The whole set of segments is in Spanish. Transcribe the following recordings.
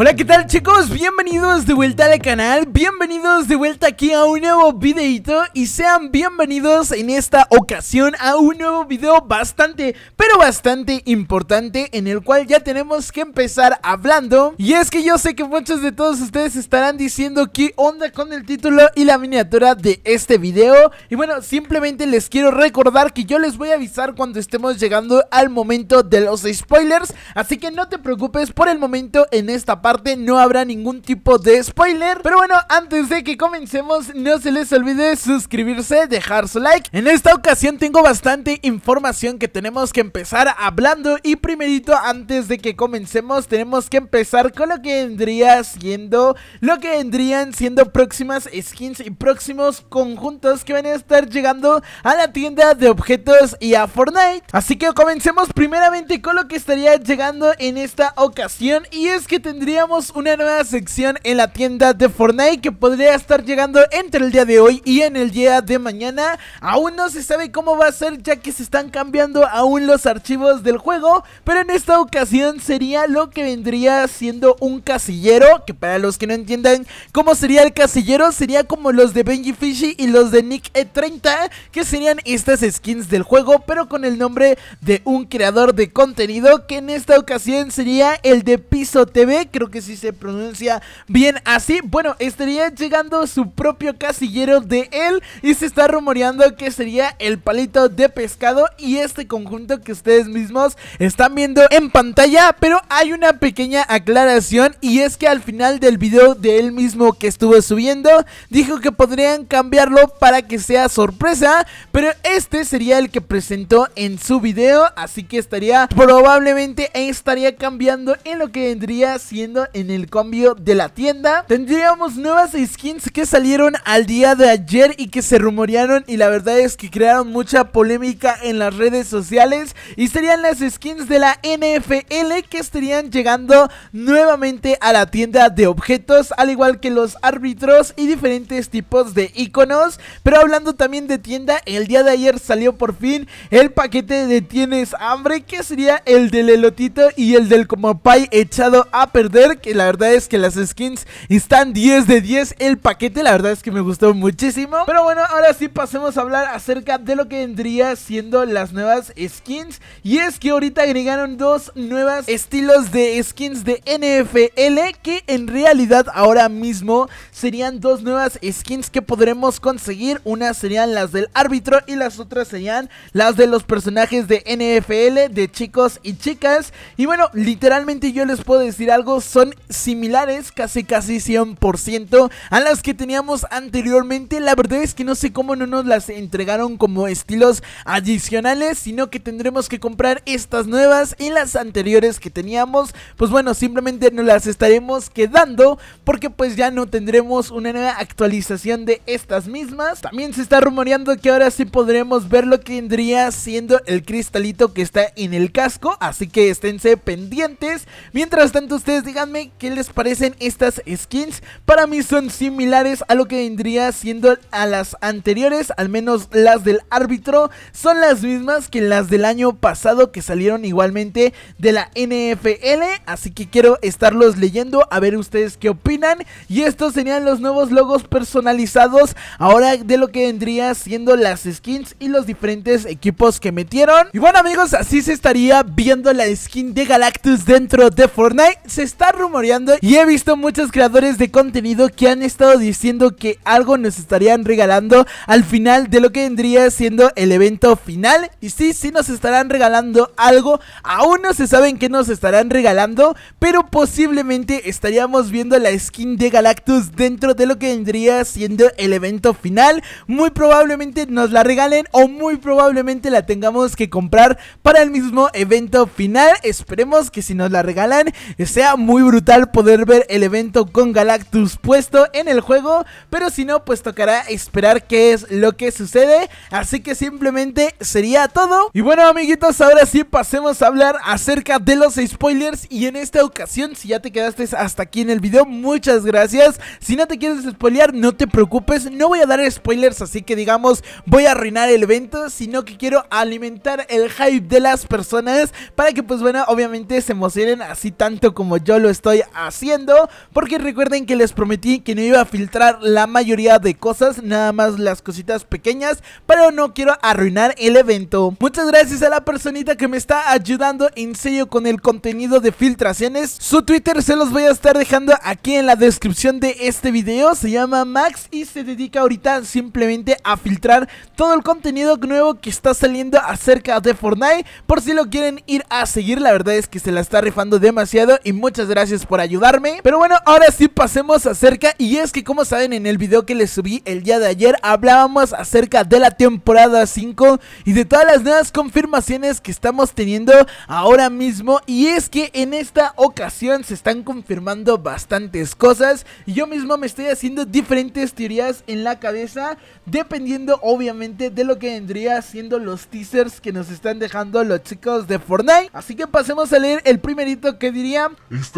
Hola, ¿qué tal chicos? Bienvenidos de vuelta al canal, bienvenidos de vuelta aquí a un nuevo videito y sean bienvenidos en esta ocasión a un nuevo video bastante, pero bastante importante en el cual ya tenemos que empezar hablando y es que yo sé que muchos de todos ustedes estarán diciendo qué onda con el título y la miniatura de este video y bueno, simplemente les quiero recordar que yo les voy a avisar cuando estemos llegando al momento de los spoilers, así que no te preocupes por el momento en esta parte no habrá ningún tipo de spoiler. Pero bueno, antes de que comencemos, no se les olvide suscribirse, dejar su like. En esta ocasión tengo bastante información que tenemos que empezar hablando y primerito antes de que comencemos tenemos que empezar con lo que vendría siendo, lo que vendrían siendo próximas skins y próximos conjuntos que van a estar llegando a la tienda de objetos y a Fortnite. Así que comencemos primeramente con lo que estaría llegando en esta ocasión y es que tendría tendríamos una nueva sección en la tienda de Fortnite que podría estar llegando entre el día de hoy y en el día de mañana. Aún no se sabe cómo va a ser ya que se están cambiando aún los archivos del juego, pero en esta ocasión sería lo que vendría siendo un casillero, que para los que no entiendan cómo sería el casillero, sería como los de Benji Fishy y los de Nick E30, que serían estas skins del juego, pero con el nombre de un creador de contenido, que en esta ocasión sería el de Piso TV, creo que sí se pronuncia bien así. Bueno, estaría llegando su propio casillero de él y se está rumoreando que sería el palito de pescado y este conjunto que ustedes mismos están viendo en pantalla, pero hay una pequeña aclaración y es que al final del video de él mismo que estuvo subiendo, dijo que podrían cambiarlo para que sea sorpresa, pero este sería el que presentó en su video, así que estaría probablemente estaría cambiando en lo que vendría siendo en el cambio de la tienda. Tendríamos nuevas skins que salieron al día de ayer y que se rumorearon y la verdad es que crearon mucha polémica en las redes sociales. Y serían las skins de la NFL que estarían llegando nuevamente a la tienda de objetos, al igual que los árbitros y diferentes tipos de iconos. Pero hablando también de tienda, el día de ayer salió por fin el paquete de Tienes Hambre, que sería el del elotito y el del como pay echado a perder que la verdad es que las skins están 10 de 10. El paquete, la verdad es que me gustó muchísimo. Pero bueno, ahora sí pasemos a hablar acerca de lo que vendría siendo las nuevas skins. Y es que ahorita agregaron dos nuevas estilos de skins de NFL que en realidad ahora mismo serían dos nuevas skins que podremos conseguir. Unas serían las del árbitro y las otras serían las de los personajes de NFL, de chicos y chicas. Y bueno, literalmente yo les puedo decir algo, son similares casi casi 100% a las que teníamos anteriormente. La verdad es que no sé cómo no nos las entregaron como estilos adicionales, sino que tendremos que comprar estas nuevas y las anteriores que teníamos. Pues bueno, simplemente nos las estaremos quedando porque pues ya no tendremos una nueva actualización de estas mismas. También se está rumoreando que ahora sí podremos ver lo que vendría siendo el cristalito que está en el casco, así que esténse pendientes. Mientras tanto ustedes digan díganme qué les parecen estas skins. Para mí son similares a lo que vendría siendo a las anteriores, al menos las del árbitro. Son las mismas que las del año pasado que salieron igualmente de la NFL. Así que quiero estarlos leyendo a ver ustedes qué opinan. Y estos serían los nuevos logos personalizados ahora de lo que vendría siendo las skins y los diferentes equipos que metieron. Y bueno amigos, así se estaría viendo la skin de Galactus dentro de Fortnite. Se está rumoreando y he visto muchos creadores de contenido que han estado diciendo que algo nos estarían regalando al final de lo que vendría siendo el evento final. Y sí, sí nos estarán regalando algo. Aún no se saben qué nos estarán regalando, pero posiblemente estaríamos viendo la skin de Galactus dentro de lo que vendría siendo el evento final. Muy probablemente nos la regalen o muy probablemente la tengamos que comprar para el mismo evento final. Esperemos que si nos la regalan sea muy brutal poder ver el evento con Galactus puesto en el juego, pero si no, pues tocará esperar qué es lo que sucede, así que simplemente sería todo. Y bueno amiguitos, ahora sí pasemos a hablar acerca de los spoilers y en esta ocasión, si ya te quedaste hasta aquí en el video, muchas gracias. Si no te quieres spoilear, no te preocupes, no voy a dar spoilers, así que digamos, voy a arruinar el evento, sino que quiero alimentar el hype de las personas para que pues bueno, obviamente se emocionen así tanto como yo lo estoy haciendo. Porque recuerden que les prometí que no iba a filtrar la mayoría de cosas, nada más las cositas pequeñas. Pero no quiero arruinar el evento. Muchas gracias a la personita que me está ayudando en serio con el contenido de filtraciones. Su Twitter se los voy a estar dejando aquí en la descripción de este video. Se llama Max y se dedica ahorita simplemente a filtrar todo el contenido nuevo que está saliendo acerca de Fortnite. Por si lo quieren ir a seguir, la verdad es que se la está rifando demasiado y muchas gracias por ayudarme Pero bueno, ahora sí pasemos acerca Y es que como saben en el video que les subí el día de ayer Hablábamos acerca de la temporada 5 Y de todas las nuevas confirmaciones que estamos teniendo ahora mismo Y es que en esta ocasión se están confirmando bastantes cosas Y yo mismo me estoy haciendo diferentes teorías en la cabeza Dependiendo obviamente de lo que vendría siendo los teasers que nos están dejando los chicos de Fortnite Así que pasemos a leer el primerito que diría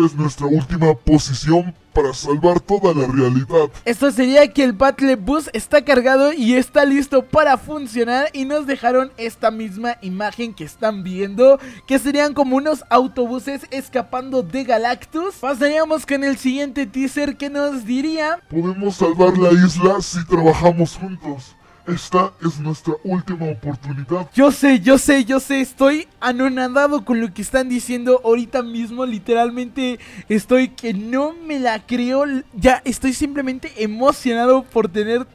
es nuestra última posición para salvar toda la realidad. Esto sería que el Battle Bus está cargado y está listo para funcionar y nos dejaron esta misma imagen que están viendo, que serían como unos autobuses escapando de Galactus. Pasaríamos con el siguiente teaser que nos diría... Podemos salvar la isla si trabajamos juntos. Esta es nuestra última oportunidad. Yo sé, yo sé, yo sé. Estoy anonadado con lo que están diciendo ahorita mismo. Literalmente estoy que no me la creo. Ya estoy simplemente emocionado por tener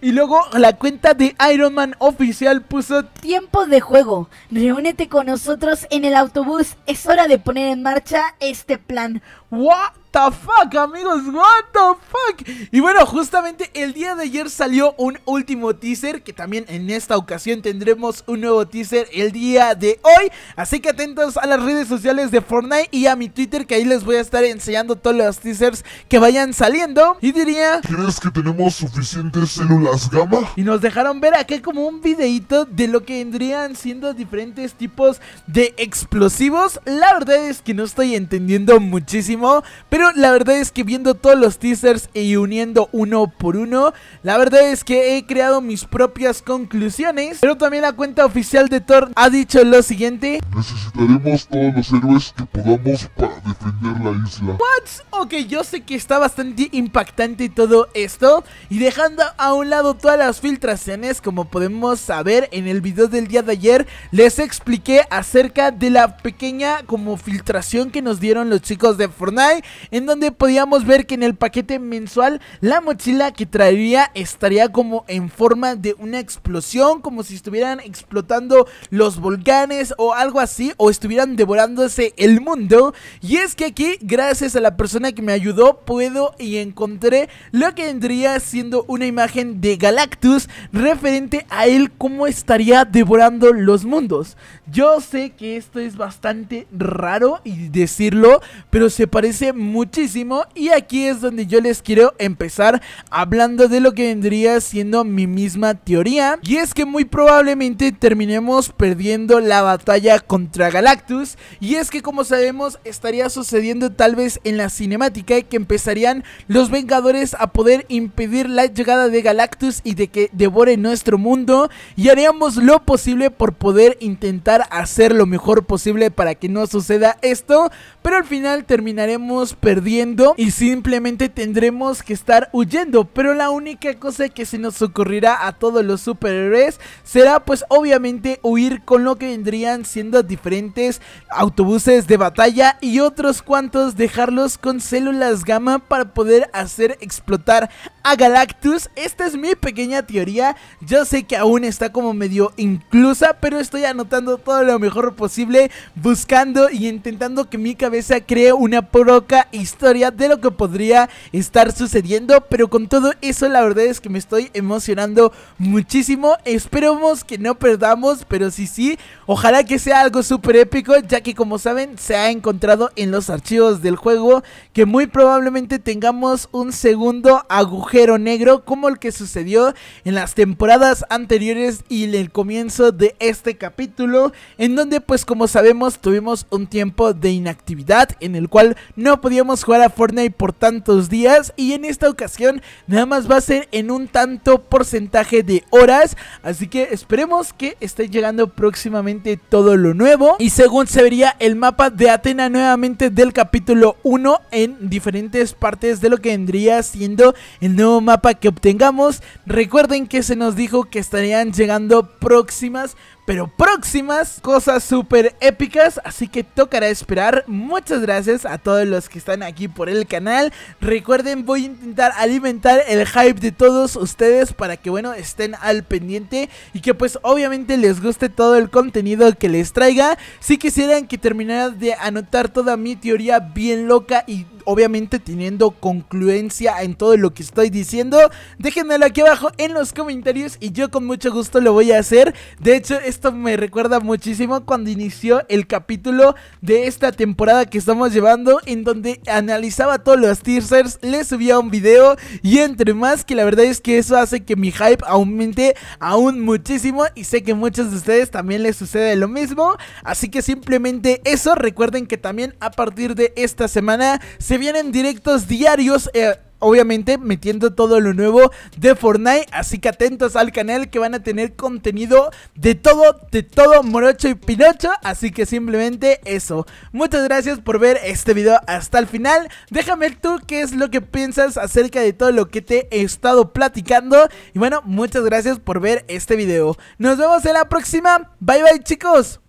y luego la cuenta de Iron Man oficial puso tiempo de juego. Reúnete con nosotros en el autobús. Es hora de poner en marcha este plan. What the fuck, amigos, what the fuck. Y bueno, justamente el día de ayer salió un último teaser, que también en esta ocasión tendremos un nuevo teaser el día de hoy. Así que atentos a las redes sociales de Fortnite y a mi Twitter, que ahí les voy a estar enseñando todos los teasers que vayan saliendo. Y diría... ¿Crees que tenemos suficiente? células gamma. Y nos dejaron ver acá como un videito de lo que vendrían siendo diferentes tipos de explosivos. La verdad es que no estoy entendiendo muchísimo, pero la verdad es que viendo todos los teasers y uniendo uno por uno, la verdad es que he creado mis propias conclusiones. Pero también la cuenta oficial de Thor ha dicho lo siguiente. Necesitaremos todos los héroes que podamos para defender la isla. What? Ok, yo sé que está bastante impactante todo esto y deja a un lado todas las filtraciones como podemos saber en el video del día de ayer les expliqué acerca de la pequeña como filtración que nos dieron los chicos de Fortnite en donde podíamos ver que en el paquete mensual la mochila que traería estaría como en forma de una explosión como si estuvieran explotando los volcanes o algo así o estuvieran devorándose el mundo y es que aquí gracias a la persona que me ayudó puedo y encontré lo que vendría siendo una imagen de Galactus referente a él cómo estaría devorando los mundos. Yo sé que esto es bastante raro y decirlo, pero se parece muchísimo y aquí es donde yo les quiero empezar hablando de lo que vendría siendo mi misma teoría y es que muy probablemente terminemos perdiendo la batalla contra Galactus y es que como sabemos estaría sucediendo tal vez en la cinemática que empezarían los Vengadores a poder impedir la llegada de Galactus y de que devore nuestro mundo y haríamos lo posible por poder intentar hacer lo mejor posible para que no suceda esto, pero al final terminaremos perdiendo y simplemente tendremos que estar huyendo, pero la única cosa que se nos ocurrirá a todos los superhéroes será pues obviamente huir con lo que vendrían siendo diferentes autobuses de batalla y otros cuantos dejarlos con células gamma para poder hacer explotar a Galactus esta es mi pequeña teoría. Yo sé que aún está como medio inclusa, pero estoy anotando todo lo mejor posible, buscando y intentando que mi cabeza cree una poca historia de lo que podría estar sucediendo. Pero con todo eso, la verdad es que me estoy emocionando muchísimo. Esperemos que no perdamos, pero si sí, ojalá que sea algo súper épico, ya que como saben, se ha encontrado en los archivos del juego que muy probablemente tengamos un segundo agujero negro como el que sucedió en las temporadas anteriores y en el comienzo de este capítulo, en donde pues como sabemos tuvimos un tiempo de inactividad en el cual no podíamos jugar a Fortnite por tantos días y en esta ocasión nada más va a ser en un tanto porcentaje de horas, así que esperemos que esté llegando próximamente todo lo nuevo y según se vería el mapa de Atena nuevamente del capítulo 1 en diferentes partes de lo que vendría siendo el nuevo mapa que obtengamos. Recuerden que se nos dijo que estarían llegando próximas, pero próximas cosas súper épicas, así que tocará esperar. Muchas gracias a todos los que están aquí por el canal. Recuerden, voy a intentar alimentar el hype de todos ustedes para que, bueno, estén al pendiente y que pues obviamente les guste todo el contenido que les traiga. Si quisieran que terminara de anotar toda mi teoría bien loca y obviamente teniendo concluencia en todo lo que estoy diciendo, déjenmelo aquí abajo en los comentarios y yo con mucho gusto lo voy a hacer. De hecho, esto me recuerda muchísimo cuando inició el capítulo de esta temporada que estamos llevando, en donde analizaba todos los teasers, le subía un video y entre más que la verdad es que eso hace que mi hype aumente aún muchísimo y sé que muchos de ustedes también les sucede lo mismo. Así que simplemente eso, recuerden que también a partir de esta semana se vienen directos diarios. Eh, obviamente metiendo todo lo nuevo de Fortnite. Así que atentos al canal que van a tener contenido de todo, de todo Morocho y Pinocho. Así que simplemente eso. Muchas gracias por ver este video hasta el final. Déjame tú qué es lo que piensas acerca de todo lo que te he estado platicando. Y bueno, muchas gracias por ver este video. Nos vemos en la próxima. Bye bye chicos.